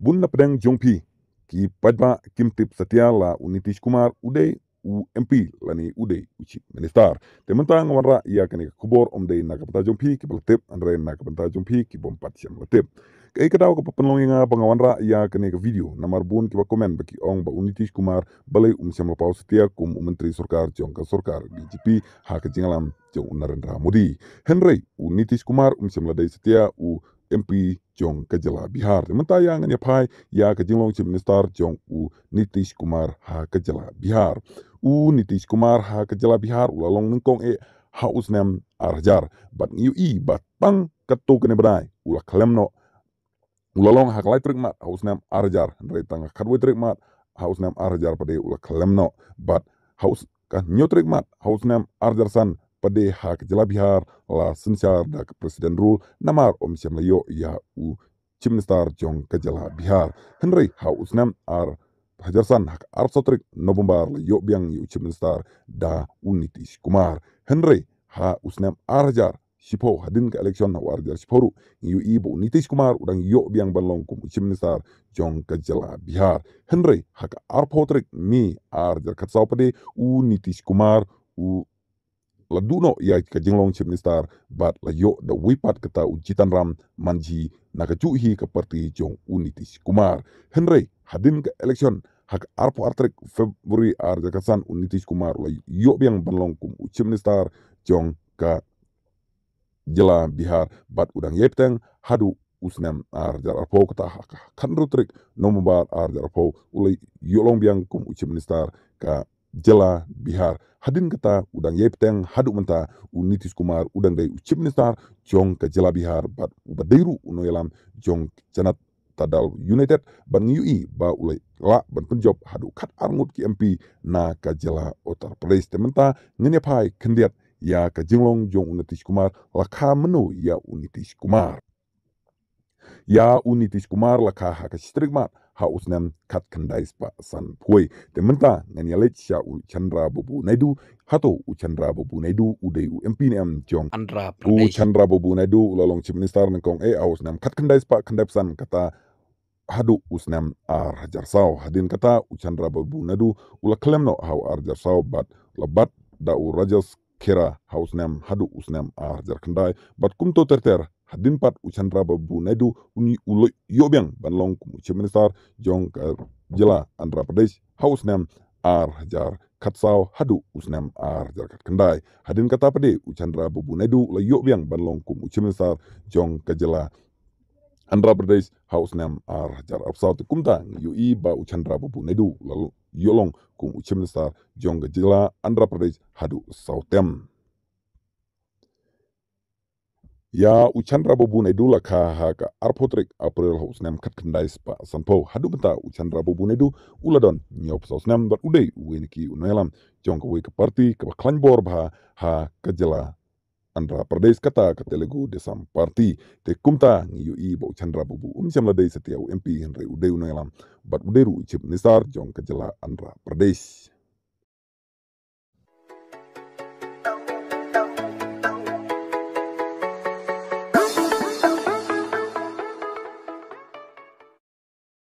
Bun pedang jongpi ki kim tip setia la unitish kumar udai u MP lani udai uci minister tementang mentang warra ia kani kubor dei na kapta jompi ki tip andre na kapta jompi ki pat siam tip kai kadau ka penlong nga bangawan ra ia kani ka video namar bun ki ba komen baki ong ba unitish kumar balai um siam pau setia kum um menteri sorkar jong ka sorkar BJP ha ka jingalam jong narendra modi henry unitish kumar um siam ladai setia u MP Jong Kajala Bihar. Mentayang ni pai ya kajilong Chief Minister Jong U Nitish Kumar ha Kajala Bihar. U Nitish Kumar ha Kajala Bihar ulalong nengkong e haus nem arjar bat ngiu i bat pang ketu kene berai ulah klemno ulalong hak lai mat haus nem arjar ndre tang hak kadwe trik mat haus nem arjar pade ulah klemno bat haus kan nyu mat haus nem arjar san pade hak jelabihar la sunsar da presiden rule namar om siam yo ya u chimnistar jong ke bihar henry hau usnam ar hajarsan hak arsotrik november la yo biang yu chimnistar da unitis kumar henry ha usnam ar hajar Sipo hadin ke election na warga Siporu, yu ibu nitish kumar udang yo biang balong kum chief minister jong kajala bihar henry hak arpotrik mi arjar pade u nitish kumar u Laduno duno ya ka jinglong chief minister bat la yo da wipat kata ujitan ram manji naka cuhi ka parti jong unitis kumar henry hadin ka election hak arpo artrik february ar jakasan unitis kumar la yo biang banlong kum chief minister jong ka jela bihar bat udang yepteng hadu usnam ar jar arpo kata kan rutrik nombar ar jar arpo ulai yolong biang kum chief minister ka jela bihar hadin kata udang teng, haduk menta unitis kumar udang dai day nistar, jong ke jela bihar bat ubadeiru uno yalam jong janat tadal united ban ui ba ulai la ban penjob, haduk kat armut ki mp na ka jela otar pradesh tementa ngenyapai kendiat ya ka jinglong jong unitis kumar lakha menu ya unitis kumar Ya unitis kumarla ka haka strigmat ha usnan kat kandais pa san puoi te menta ngan ya sha u chandra bobu naidu hato u chandra bobu naidu udai u mpnm jong andra u chandra bobu naidu ulalong chief minister nang e aus nam kat kandais pa kandap san kata hadu usnam ar hajar saw hadin kata u chandra bobu naidu ula klemno hau ar hajar saw bat labat da u rajas kira nam hadu usnam ar hajar kandai bat kumto terter hadin pat u chandra babu naidu uni ulo yobiang banlong kumu chief minister jong jela andhra pradesh house nam ar hajar katsau hadu usnam ar jar kat kendai hadin kata pade u chandra babu naidu la yobiang banlong kumu chief minister jong jela andhra pradesh house Nam ar hajar absaut kumta ui ba u chandra babu naidu lalu yolong kum u chief minister jong kajila andhra pradesh hadu sautem Ya Uchandra bobu ne du laka haka arpotrik april hausnem kat kendais pa sanpo hadu benta Uchandra bobu ne du uladon nyop sausnem bat udai ki unelam jong kawai ke parti ke baklan bor bah ha kajela andra Pradesh kata ke telegu Desam Parti te kumta ngiyu i bo um Babu ladei setia setiau MP Henry udei Unelam bat ru ucip nisar jong kajela andra Pradesh